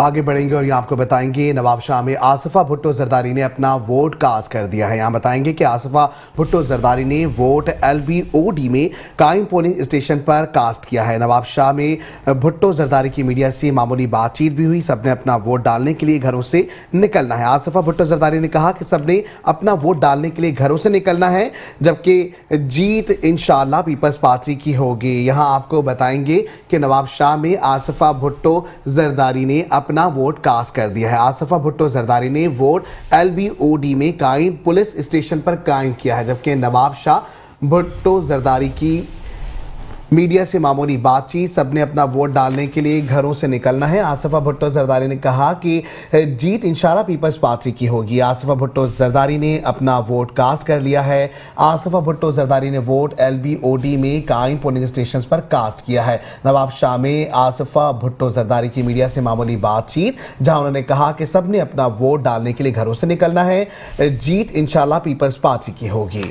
आगे बढ़ेंगे और यहाँ आपको बताएंगे नवाब शाह में आसफ़ा भुट्टो जरदारी ने अपना वोट कास्ट कर दिया है यहाँ बताएंगे कि आसफ़ा भुट्टो जरदारी ने vote L B O D में कायम पोलिंग स्टेशन पर कास्ट किया है नवाब शाह में भुट्टो जरदारी की मीडिया से मामूली बातचीत भी हुई सबने अपना वोट डालने के लिए घरों से निकलना है आसफ़ा भुट्टो जरदारी ने कहा कि सबने अपना वोट डालने के लिए घरों से निकलना है जबकि जीत इन पीपल्स पार्टी की होगी यहाँ आपको बताएंगे कि नवाब शाह में आसफ़ा भुट्टो जरदारी ने अपना वोट कास्ट कर दिया है आसफा भुट्टो जरदारी ने वोट एल में कायम पुलिस स्टेशन पर कायम किया है जबकि नवाब शाह भुट्टो जरदारी की मीडिया से मामूली बातचीत सबने अपना वोट डालने के लिए घरों से निकलना है आसफा भुट्टो जरदारी ने कहा कि जीत इंशारा पीपल्स पार्टी की होगी आसफा भुट्टो जरदारी ने अपना वोट कास्ट कर लिया है आसफा भुट्टो जरदारी ने वोट एल में कायम पोलिंग स्टेशन पर कास्ट किया है नवाब शाह में आसफा भुट्टो जरदारी की मीडिया से मामूली बातचीत जहां उन्होंने कहा कि सबने अपना वोट डालने के लिए घरों से निकलना है जीत इंशाला पीपल्स पार्टी की होगी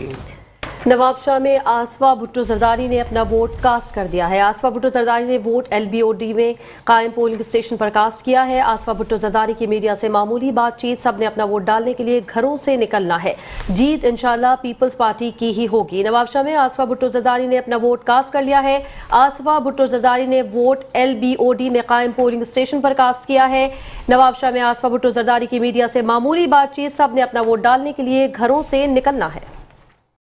नवाबशाह में आसवा भुट्टो जरदारी ने अपना वोट कास्ट कर दिया है आसवा भुट्टो जरदारी ने वोट एलबीओडी में कायम पोलिंग स्टेशन पर कास्ट किया है आसवा भुट्टो जरदारी की मीडिया से मामूली बातचीत सबने अपना वोट डालने के लिए घरों से निकलना है जीत इंशाल्लाह पीपल्स पार्टी की ही होगी नवाबशाह में आसवा भुट्टो जरदारी ने अपना वोट कास्ट कर लिया है आसवा भुट्टो जरदारी ने वोट डी में कायम पोलिंग स्टेशन पर कास्ट किया है नवाबशाह में आसवा भुट्टो जरदारी की मीडिया से मामूली बातचीत सबने अपना वोट डालने के लिए घरों से निकलना है